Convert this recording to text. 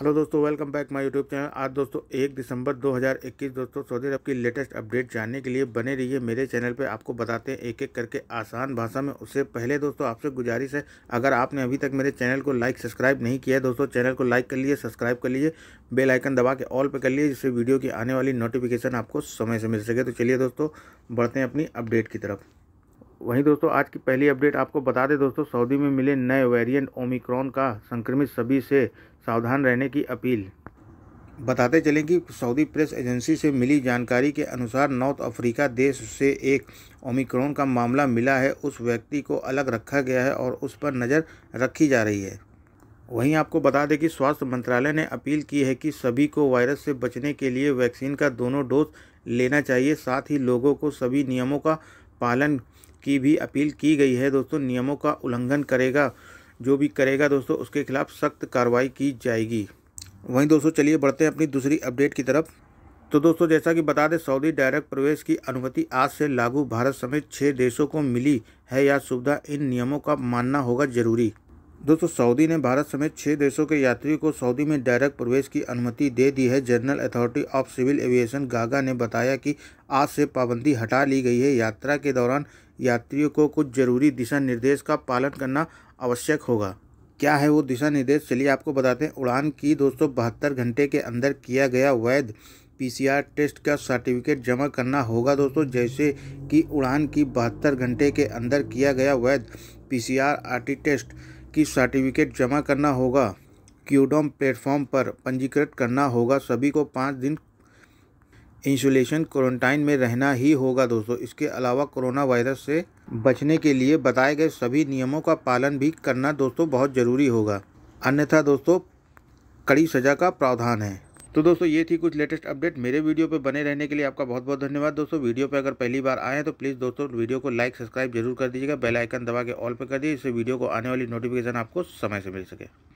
hello दोस्तों welcome back my YouTube channel आज दोस्तों एक दिसंबर 2021 दोस्तों सऊदी अरब की लेटेस्ट अपडेट जानने के लिए बने रहिए मेरे चैनल पे आपको बताते हैं एक एक करके आसान भाषा में उससे पहले दोस्तों आपसे गुजारिश है अगर आपने अभी तक मेरे चैनल को लाइक सब्सक्राइब नहीं किया है दोस्तों चैनल को लाइक कर लीजिए सब्सक्राइब कर लीजिए बेलाइकन दबा के ऑल पर कर लीजिए जिससे वीडियो की आने वाली नोटिफिकेशन आपको समय से मिल सके तो चलिए दोस्तों बढ़ते हैं अपनी अपडेट की तरफ वहीं दोस्तों आज की पहली अपडेट आपको बता दें दोस्तों सऊदी में मिले नए वेरिएंट ओमिक्रॉन का संक्रमित सभी से सावधान रहने की अपील बताते चलें कि सऊदी प्रेस एजेंसी से मिली जानकारी के अनुसार नॉर्थ अफ्रीका देश से एक ओमिक्रॉन का मामला मिला है उस व्यक्ति को अलग रखा गया है और उस पर नज़र रखी जा रही है वहीं आपको बता दें कि स्वास्थ्य मंत्रालय ने अपील की है कि सभी को वायरस से बचने के लिए वैक्सीन का दोनों डोज लेना चाहिए साथ ही लोगों को सभी नियमों का पालन की भी अपील की गई है दोस्तों नियमों का उल्लंघन करेगा जो भी करेगा दोस्तों उसके खिलाफ सख्त कार्रवाई की जाएगी वहीं दोस्तों चलिए बढ़ते हैं अपनी दूसरी अपडेट की तरफ तो दोस्तों जैसा कि बता दें सऊदी डायरेक्ट प्रवेश की अनुमति आज से लागू भारत समेत छः देशों को मिली है या सुविधा इन नियमों का मानना होगा जरूरी दोस्तों सऊदी ने भारत समेत छः देशों के यात्रियों को सऊदी में डायरेक्ट प्रवेश की अनुमति दे दी है General Authority of Civil Aviation गागा ने बताया कि आज से पाबंदी हटा ली गई है यात्रा के दौरान यात्रियों को कुछ जरूरी दिशा निर्देश का पालन करना आवश्यक होगा क्या है वो दिशा निर्देश चलिए आपको बताते हैं उड़ान की दोस्तों बहत्तर घंटे के अंदर किया गया वैध पीसीआर टेस्ट का सर्टिफिकेट जमा करना होगा दोस्तों जैसे कि उड़ान की बहत्तर घंटे के अंदर किया गया वैध पीसीआर आरटी टेस्ट की सर्टिफिकेट जमा करना होगा क्यूडोम प्लेटफॉर्म पर पंजीकृत करना होगा सभी को पाँच दिन इंसुलेशन क्वारंटाइन में रहना ही होगा दोस्तों इसके अलावा कोरोना वायरस से बचने के लिए बताए गए सभी नियमों का पालन भी करना दोस्तों बहुत ज़रूरी होगा अन्यथा दोस्तों कड़ी सज़ा का प्रावधान है तो दोस्तों ये थी कुछ लेटेस्ट अपडेट मेरे वीडियो पे बने रहने के लिए आपका बहुत बहुत धन्यवाद दोस्तों वीडियो पे अगर पहली बार आए हैं तो प्लीज़ दोस्तों वीडियो को लाइक सब्सक्राइब जरूर कर दीजिएगा बेल आइकन दबा के ऑल पे कर दीजिए इससे वीडियो को आने वाली नोटिफिकेशन आपको समय से मिल सके